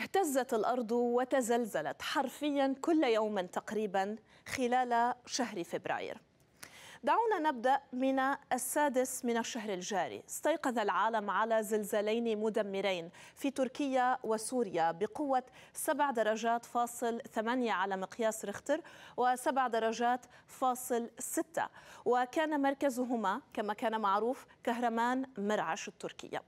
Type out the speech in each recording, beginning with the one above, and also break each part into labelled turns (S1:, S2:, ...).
S1: اهتزت الارض وتزلزلت حرفيا كل يوم تقريبا خلال شهر فبراير دعونا نبدا من السادس من الشهر الجاري استيقظ العالم على زلزالين مدمرين في تركيا وسوريا بقوه 7 درجات فاصل 8 على مقياس ريختر و7 درجات فاصل 6 وكان مركزهما كما كان معروف كهرمان مرعش التركيه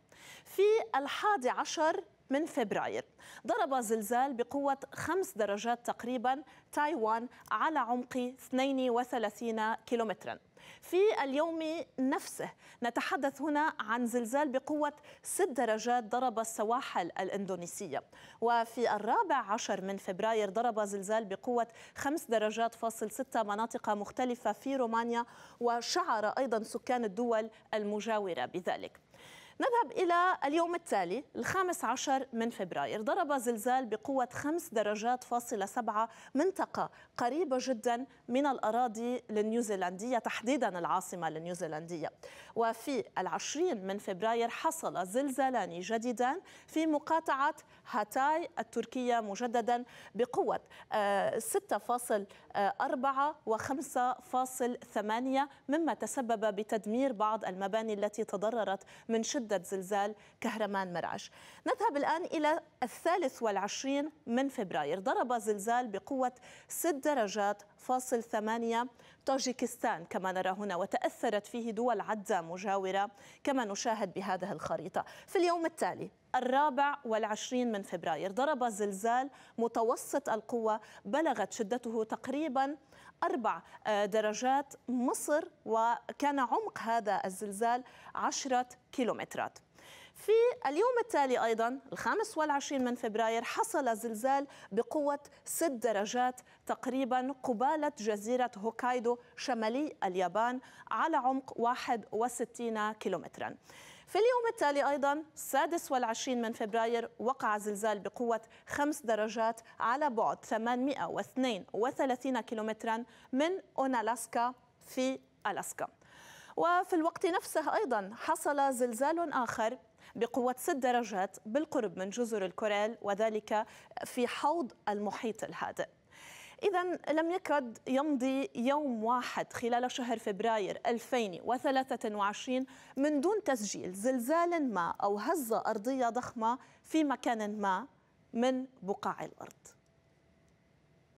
S1: في الحادي عشر من فبراير ضرب زلزال بقوة خمس درجات تقريبا تايوان على عمق 32 كيلومترا في اليوم نفسه نتحدث هنا عن زلزال بقوة ست درجات ضرب السواحل الإندونيسية وفي الرابع عشر من فبراير ضرب زلزال بقوة 5 درجات فاصل 6 مناطق مختلفة في رومانيا وشعر أيضا سكان الدول المجاورة بذلك نذهب إلى اليوم التالي الخامس عشر من فبراير ضرب زلزال بقوة خمس درجات فاصلة سبعة منطقة قريبة جدا من الأراضي النيوزيلندية تحديدا العاصمة النيوزيلندية وفي العشرين من فبراير حصل زلزالان جديدان في مقاطعة هاتاي التركية مجددا بقوة 6.4 آه، آه، و5.8 مما تسبب بتدمير بعض المباني التي تضررت من شدة شدة زلزال كهرمان مرعش نذهب الآن إلى الثالث والعشرين من فبراير ضرب زلزال بقوة ست درجات فاصل ثمانية طاجيكستان كما نرى هنا وتأثرت فيه دول عدة مجاورة كما نشاهد بهذه الخريطة في اليوم التالي الرابع والعشرين من فبراير ضرب زلزال متوسط القوة بلغت شدته تقريبا أربع آه، درجات مصر وكان عمق هذا الزلزال عشرة كيلومترات في اليوم التالي أيضا الخامس والعشرين من فبراير حصل زلزال بقوة ست درجات تقريبا قبالة جزيرة هوكايدو شمالي اليابان على عمق 61 كيلومترا في اليوم التالي أيضا السادس والعشرين من فبراير وقع زلزال بقوة خمس درجات على بعد 832 كيلومترا من أونالاسكا في ألاسكا وفي الوقت نفسه أيضا حصل زلزال آخر بقوة 6 درجات بالقرب من جزر الكوريل وذلك في حوض المحيط الهادئ إذا لم يكد يمضي يوم واحد خلال شهر فبراير 2023 من دون تسجيل زلزال ما أو هزة أرضية ضخمة في مكان ما من بقاع الأرض